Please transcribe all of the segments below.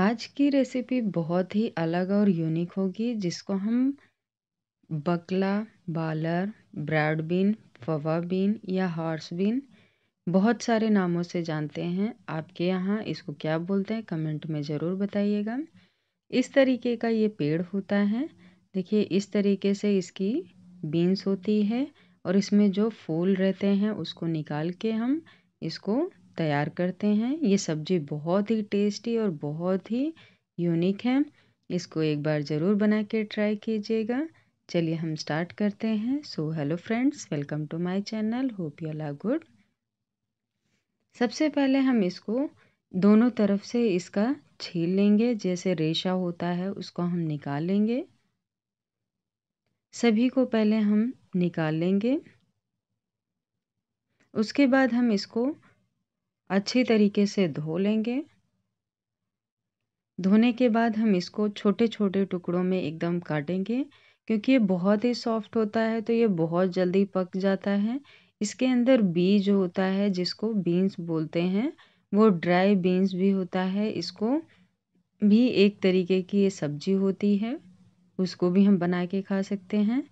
आज की रेसिपी बहुत ही अलग और यूनिक होगी जिसको हम बकला बालर ब्रैड बीन फवा बीन या हॉर्स बीन बहुत सारे नामों से जानते हैं आपके यहाँ इसको क्या बोलते हैं कमेंट में ज़रूर बताइएगा इस तरीके का ये पेड़ होता है देखिए इस तरीके से इसकी बीन्स होती है और इसमें जो फूल रहते हैं उसको निकाल के हम इसको तैयार करते हैं ये सब्ज़ी बहुत ही टेस्टी और बहुत ही यूनिक है इसको एक बार ज़रूर बना के ट्राई कीजिएगा चलिए हम स्टार्ट करते हैं so hello friends welcome to my channel hope you all good सबसे पहले हम इसको दोनों तरफ से इसका छील लेंगे जैसे रेशा होता है उसको हम निकाल लेंगे सभी को पहले हम निकाल लेंगे उसके बाद हम इसको अच्छी तरीके से धो लेंगे धोने के बाद हम इसको छोटे छोटे टुकड़ों में एकदम काटेंगे क्योंकि ये बहुत ही सॉफ्ट होता है तो ये बहुत जल्दी पक जाता है इसके अंदर बीज होता है जिसको बीन्स बोलते हैं वो ड्राई बीन्स भी होता है इसको भी एक तरीके की ये सब्जी होती है उसको भी हम बना के खा सकते हैं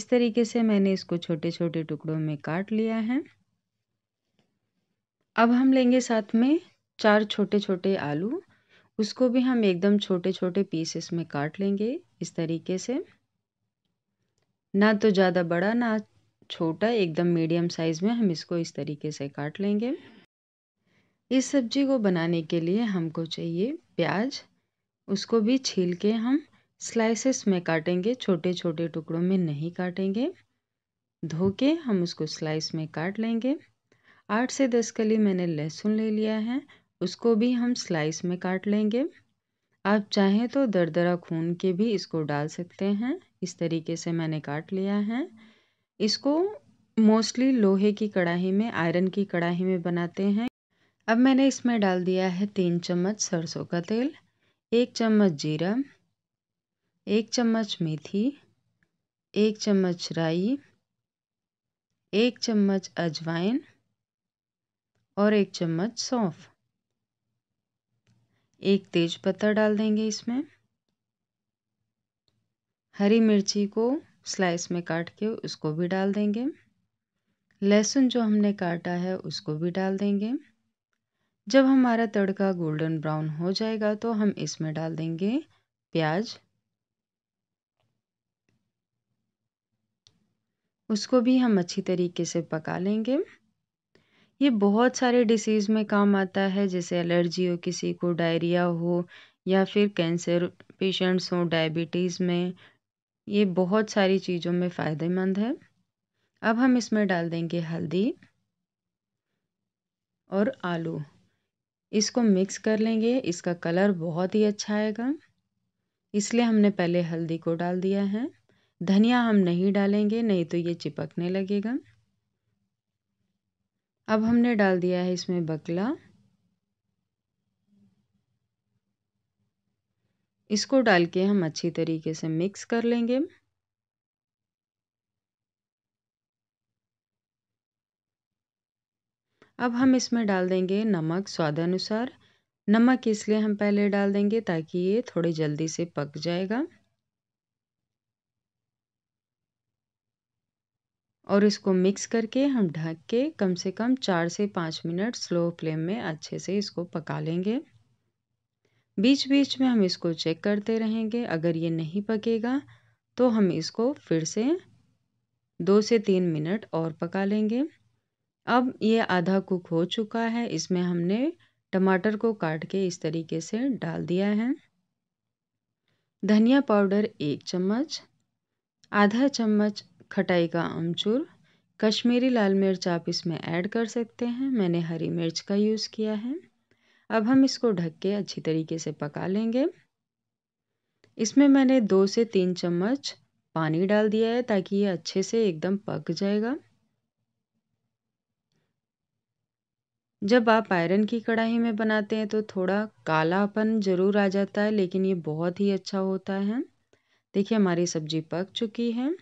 इस तरीके से मैंने इसको छोटे छोटे टुकड़ों में काट लिया है अब हम लेंगे साथ में चार छोटे छोटे आलू उसको भी हम एकदम छोटे छोटे पीसेस में काट लेंगे इस तरीके से ना तो ज़्यादा बड़ा ना छोटा एकदम मीडियम साइज़ में हम इसको इस तरीके से काट लेंगे इस सब्जी को बनाने के लिए हमको चाहिए प्याज उसको भी छील के हम स्लाइसेस में काटेंगे छोटे छोटे टुकड़ों में नहीं काटेंगे धो के हम उसको स्लाइस में काट लेंगे आठ से दस कली मैंने लहसुन ले लिया है उसको भी हम स्लाइस में काट लेंगे आप चाहें तो दरदरा खून के भी इसको डाल सकते हैं इस तरीके से मैंने काट लिया है इसको मोस्टली लोहे की कढ़ाई में आयरन की कढ़ाई में बनाते हैं अब मैंने इसमें डाल दिया है तीन चम्मच सरसों का तेल एक चम्मच जीरा एक चम्मच मेथी एक चम्मच राई एक चम्मच अजवाइन और एक चम्मच सौंफ एक तेज पत्ता डाल देंगे इसमें हरी मिर्ची को स्लाइस में काट के उसको भी डाल देंगे लहसुन जो हमने काटा है उसको भी डाल देंगे जब हमारा तड़का गोल्डन ब्राउन हो जाएगा तो हम इसमें डाल देंगे प्याज उसको भी हम अच्छी तरीके से पका लेंगे ये बहुत सारे डिसीज़ में काम आता है जैसे एलर्जी हो किसी को डायरिया हो या फिर कैंसर पेशेंट्स हों डायबिटीज़ में ये बहुत सारी चीज़ों में फ़ायदेमंद है अब हम इसमें डाल देंगे हल्दी और आलू इसको मिक्स कर लेंगे इसका कलर बहुत ही अच्छा आएगा इसलिए हमने पहले हल्दी को डाल दिया है धनिया हम नहीं डालेंगे नहीं तो ये चिपकने लगेगा अब हमने डाल दिया है इसमें बकला इसको डाल के हम अच्छी तरीके से मिक्स कर लेंगे अब हम इसमें डाल देंगे नमक स्वादानुसार नमक इसलिए हम पहले डाल देंगे ताकि ये थोड़े जल्दी से पक जाएगा और इसको मिक्स करके हम ढक के कम से कम चार से पाँच मिनट स्लो फ्लेम में अच्छे से इसको पका लेंगे बीच बीच में हम इसको चेक करते रहेंगे अगर ये नहीं पकेगा तो हम इसको फिर से दो से तीन मिनट और पका लेंगे अब ये आधा कुक हो चुका है इसमें हमने टमाटर को काट के इस तरीके से डाल दिया है धनिया पाउडर एक चम्मच आधा चम्मच खटाई का अमचूर कश्मीरी लाल मिर्च आप इसमें ऐड कर सकते हैं मैंने हरी मिर्च का यूज़ किया है अब हम इसको ढक के अच्छी तरीके से पका लेंगे इसमें मैंने दो से तीन चम्मच पानी डाल दिया है ताकि ये अच्छे से एकदम पक जाएगा जब आप आयरन की कढ़ाई में बनाते हैं तो थोड़ा कालापन ज़रूर आ जाता है लेकिन ये बहुत ही अच्छा होता है देखिए हमारी सब्ज़ी पक चुकी है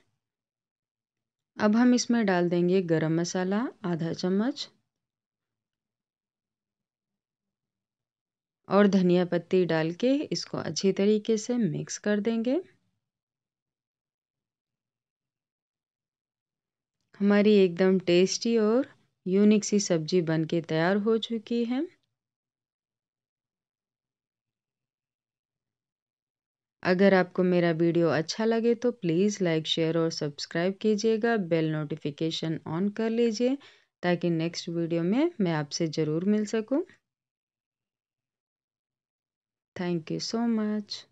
अब हम इसमें डाल देंगे गरम मसाला आधा चम्मच और धनिया पत्ती डाल के इसको अच्छी तरीके से मिक्स कर देंगे हमारी एकदम टेस्टी और यूनिक सी सब्जी बनके तैयार हो चुकी है अगर आपको मेरा वीडियो अच्छा लगे तो प्लीज़ लाइक शेयर और सब्सक्राइब कीजिएगा बेल नोटिफिकेशन ऑन कर लीजिए ताकि नेक्स्ट वीडियो में मैं आपसे ज़रूर मिल सकूं थैंक यू सो मच